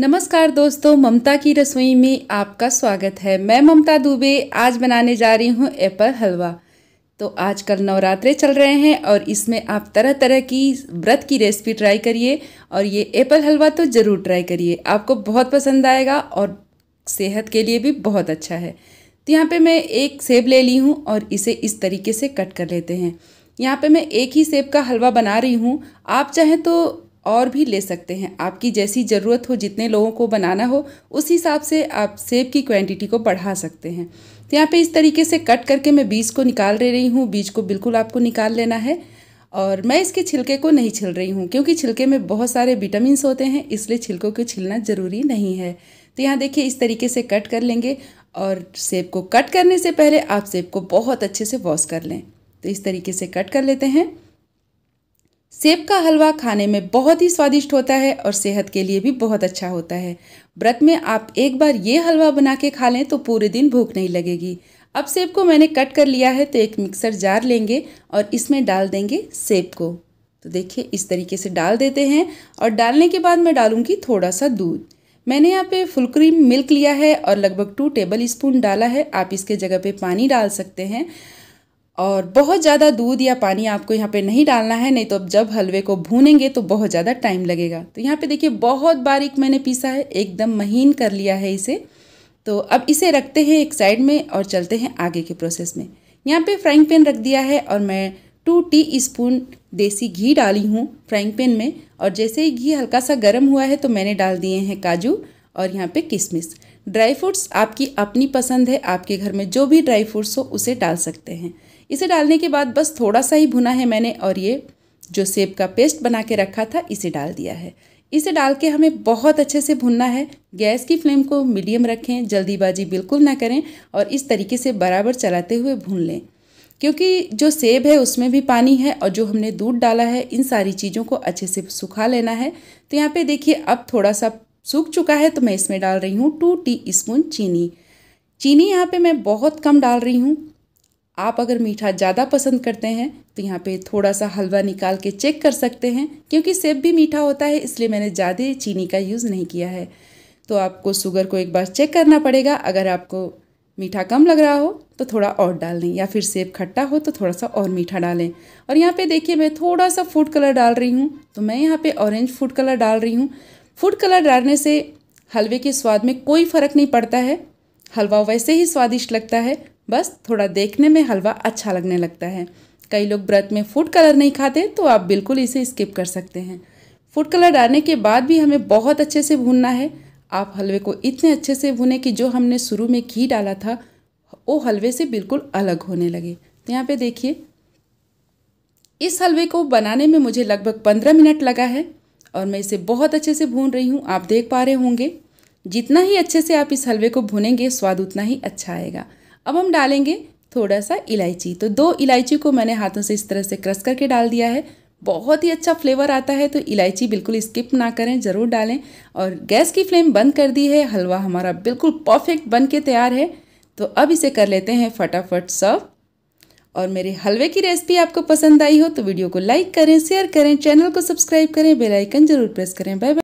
नमस्कार दोस्तों ममता की रसोई में आपका स्वागत है मैं ममता दुबे आज बनाने जा रही हूँ एप्पल हलवा तो आजकल नवरात्रे चल रहे हैं और इसमें आप तरह तरह की व्रत की रेसिपी ट्राई करिए और ये एप्पल हलवा तो ज़रूर ट्राई करिए आपको बहुत पसंद आएगा और सेहत के लिए भी बहुत अच्छा है तो यहाँ पे मैं एक सेब ले ली हूँ और इसे इस तरीके से कट कर लेते हैं यहाँ पे मैं एक ही सेब का हलवा बना रही हूँ आप चाहें तो और भी ले सकते हैं आपकी जैसी ज़रूरत हो जितने लोगों को बनाना हो उस हिसाब से आप सेब की क्वांटिटी को बढ़ा सकते हैं तो यहाँ पे इस तरीके से कट करके मैं बीज को निकाल दे रही हूँ बीज को बिल्कुल आपको निकाल लेना है और मैं इसके छिलके को नहीं छिल रही हूँ क्योंकि छिलके में बहुत सारे विटामिनस होते हैं इसलिए छिलकों को छिलना ज़रूरी नहीं है तो यहाँ देखिए इस तरीके से कट कर लेंगे और सेब को कट करने से पहले आप सेब को बहुत अच्छे से वॉश कर लें तो इस तरीके से कट कर लेते हैं सेब का हलवा खाने में बहुत ही स्वादिष्ट होता है और सेहत के लिए भी बहुत अच्छा होता है व्रत में आप एक बार ये हलवा बना के खा लें तो पूरे दिन भूख नहीं लगेगी अब सेब को मैंने कट कर लिया है तो एक मिक्सर जार लेंगे और इसमें डाल देंगे सेब को तो देखिए इस तरीके से डाल देते हैं और डालने के बाद मैं डालूँगी थोड़ा सा दूध मैंने यहाँ पे फुल क्रीम मिल्क लिया है और लगभग टू टेबल स्पून डाला है आप इसके जगह पे पानी डाल सकते हैं और बहुत ज़्यादा दूध या पानी आपको यहाँ पे नहीं डालना है नहीं तो अब जब हलवे को भूनेंगे तो बहुत ज़्यादा टाइम लगेगा तो यहाँ पे देखिए बहुत बारीक मैंने पीसा है एकदम महीन कर लिया है इसे तो अब इसे रखते हैं एक साइड में और चलते हैं आगे के प्रोसेस में यहाँ पे फ्राइंग पैन रख दिया है और मैं टू टी स्पून देसी घी डाली हूँ फ्राइंग पैन में और जैसे ही घी हल्का सा गर्म हुआ है तो मैंने डाल दिए हैं काजू और यहाँ पर किशमिश ड्राई फ्रूट्स आपकी अपनी पसंद है आपके घर में जो भी ड्राई फ्रूट्स हो उसे डाल सकते हैं इसे डालने के बाद बस थोड़ा सा ही भुना है मैंने और ये जो सेब का पेस्ट बना के रखा था इसे डाल दिया है इसे डाल के हमें बहुत अच्छे से भुनना है गैस की फ्लेम को मीडियम रखें जल्दीबाजी बिल्कुल ना करें और इस तरीके से बराबर चलाते हुए भून लें क्योंकि जो सेब है उसमें भी पानी है और जो हमने दूध डाला है इन सारी चीज़ों को अच्छे से सुखा लेना है तो यहाँ पे देखिए अब थोड़ा सा सूख चुका है तो मैं इसमें डाल रही हूँ टू टी स्पून चीनी चीनी यहाँ पे मैं बहुत कम डाल रही हूँ आप अगर मीठा ज़्यादा पसंद करते हैं तो यहाँ पे थोड़ा सा हलवा निकाल के चेक कर सकते हैं क्योंकि सेब भी मीठा होता है इसलिए मैंने ज़्यादा चीनी का यूज़ नहीं किया है तो आपको शुगर को एक बार चेक करना पड़ेगा अगर आपको मीठा कम लग रहा हो तो थोड़ा और डाल लें या फिर सेब खट्टा हो तो थोड़ा सा और मीठा डालें और यहाँ पे देखिए मैं थोड़ा सा फूड कलर डाल रही हूँ तो मैं यहाँ पे ऑरेंज फूड कलर डाल रही हूँ फूड कलर डालने से हलवे के स्वाद में कोई फ़र्क नहीं पड़ता है हलवा वैसे ही स्वादिष्ट लगता है बस थोड़ा देखने में हलवा अच्छा लगने लगता है कई लोग व्रत में फूड कलर नहीं खाते तो आप बिल्कुल इसे स्किप कर सकते हैं फूड कलर डालने के बाद भी हमें बहुत अच्छे से भूनना है आप हलवे को इतने अच्छे से भूने कि जो हमने शुरू में घी डाला था वो हलवे से बिल्कुल अलग होने लगे तो यहाँ पे देखिए इस हलवे को बनाने में मुझे लगभग पंद्रह मिनट लगा है और मैं इसे बहुत अच्छे से भून रही हूँ आप देख पा रहे होंगे जितना ही अच्छे से आप इस हलवे को भुनेंगे स्वाद उतना ही अच्छा आएगा अब हम डालेंगे थोड़ा सा इलायची तो दो इलायची को मैंने हाथों से इस तरह से क्रश करके डाल दिया है बहुत ही अच्छा फ्लेवर आता है तो इलायची बिल्कुल स्किप ना करें ज़रूर डालें और गैस की फ्लेम बंद कर दी है हलवा हमारा बिल्कुल परफेक्ट बन के तैयार है तो अब इसे कर लेते हैं फटाफट सर्व और मेरे हलवे की रेसिपी आपको पसंद आई हो तो वीडियो को लाइक करें शेयर करें चैनल को सब्सक्राइब करें बेलाइकन जरूर प्रेस करें बाय बाय